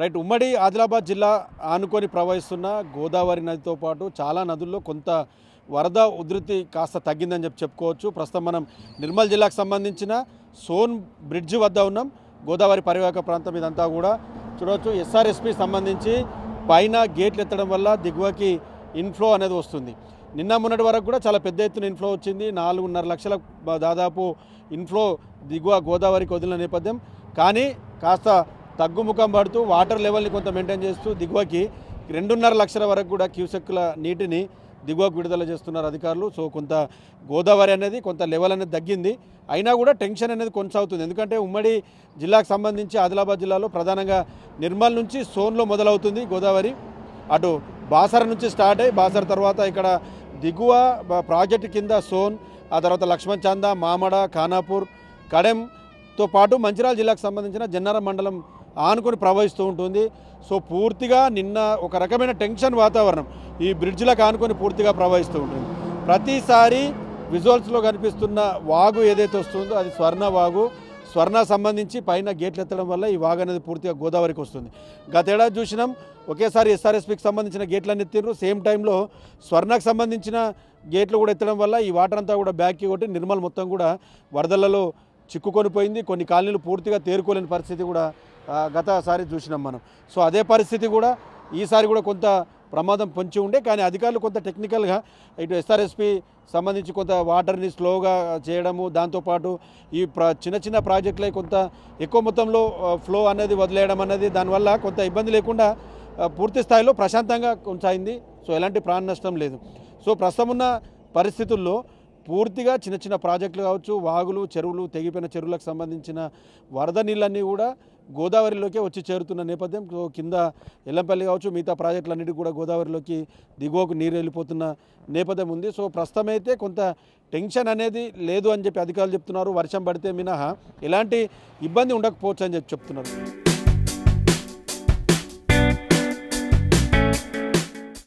right ఉమ్మడి ఆదిలాబాద్ జిల్లా ఆనుకొని ప్రవహిస్తున్న గోదావరి నదితో పాటు చాలా నదుల్లో కొంత వరద ఉధృతి కాస్త తగ్గిందని చెప్పి చెప్పుకోవచ్చు ప్రస్తుతం మనం నిర్మల్ జిల్లాకు సంబంధించిన సోన్ బ్రిడ్జ్ వద్ద ఉన్నాం గోదావరి పరివాహక ప్రాంతం ఇదంతా కూడా చూడవచ్చు ఎస్ఆర్ఎస్పీ సంబంధించి పైన గేట్లు ఎత్తడం వల్ల దిగువకి ఇన్ఫ్లో అనేది వస్తుంది నిన్న మొన్నటి వరకు కూడా చాలా పెద్ద ఎత్తున ఇన్ఫ్లో వచ్చింది నాలుగున్నర లక్షల దాదాపు ఇన్ఫ్లో దిగువ గోదావరికి వదిలిన నేపథ్యం కానీ కాస్త తగ్గుముఖం పడుతూ వాటర్ లెవెల్ని కొంత మెయింటైన్ చేస్తూ దిగువకి రెండున్నర లక్షల వరకు కూడా క్యూసెక్కుల నీటిని దిగువకు విడుదల చేస్తున్నారు అధికారులు సో కొంత గోదావరి అనేది కొంత లెవెల్ అనేది తగ్గింది అయినా కూడా టెన్షన్ అనేది కొనసాగుతుంది ఎందుకంటే ఉమ్మడి జిల్లాకు సంబంధించి ఆదిలాబాద్ జిల్లాలో ప్రధానంగా నిర్మల్ నుంచి సోన్లో మొదలవుతుంది గోదావరి అటు బాసర నుంచి స్టార్ట్ అయ్యి బాసర తర్వాత ఇక్కడ దిగువ ప్రాజెక్టు కింద సోన్ ఆ తర్వాత లక్ష్మణ్ చాందా మామడ ఖానాపూర్ కడెంతో పాటు మంచిరాల జిల్లాకు సంబంధించిన జన్నారం మండలం ఆనుకొని ప్రవహిస్తూ ఉంటుంది సో పూర్తిగా నిన్న ఒక రకమైన టెన్షన్ వాతావరణం ఈ బ్రిడ్జ్లకు ఆనుకొని పూర్తిగా ప్రవహిస్తూ ఉంటుంది ప్రతిసారి విజువల్స్లో కనిపిస్తున్న వాగు ఏదైతే వస్తుందో అది స్వర్ణ వాగు స్వర్ణ సంబంధించి పైన గేట్లు ఎత్తడం వల్ల ఈ వాగు అనేది పూర్తిగా గోదావరికి వస్తుంది గతేడాది చూసినాం ఒకేసారి ఎస్ఆర్ఎస్పికి సంబంధించిన అన్ని ఎత్తిర్రు సేమ్ టైంలో స్వర్ణకు సంబంధించిన గేట్లు కూడా ఎత్తడం వల్ల ఈ వాటర్ అంతా కూడా బ్యాక్కి కొట్టి నిర్మల్ మొత్తం కూడా వరదలలో చిక్కుకొని పోయింది కొన్ని కాలనీలు పూర్తిగా తేరుకోలేని పరిస్థితి కూడా గతసారి చూసినాం మనం సో అదే పరిస్థితి కూడా ఈసారి కూడా కొంత ప్రమాదం పొంచి ఉండే కానీ అధికారులు కొంత టెక్నికల్గా ఇటు ఎస్ఆర్ఎస్పి సంబంధించి కొంత వాటర్ని స్లోగా చేయడము దాంతోపాటు ఈ చిన్న చిన్న ప్రాజెక్టులై కొంత ఎక్కువ మొత్తంలో ఫ్లో అనేది వదిలేయడం అనేది దానివల్ల కొంత ఇబ్బంది లేకుండా పూర్తి స్థాయిలో ప్రశాంతంగా కొనసాగింది సో ఎలాంటి ప్రాణ నష్టం లేదు సో ప్రస్తుతం ఉన్న పరిస్థితుల్లో పూర్తిగా చిన్న చిన్న ప్రాజెక్టులు కావచ్చు వాగులు చెరువులు తెగిపోయిన చెరువులకు సంబంధించిన వరద నీళ్ళన్నీ కూడా గోదావరిలోకే వచ్చి చేరుతున్న నేపథ్యం కింద ఎల్లంపల్లి కావచ్చు మిగతా ప్రాజెక్టులన్నిటి కూడా గోదావరిలోకి దిగువకు నీరు వెళ్ళిపోతున్న నేపథ్యం ఉంది సో ప్రస్తుతమైతే కొంత టెన్షన్ అనేది లేదు అని చెప్పి అధికారులు చెప్తున్నారు వర్షం పడితే మినహా ఎలాంటి ఇబ్బంది ఉండకపోవచ్చు అని చెప్పి చెప్తున్నారు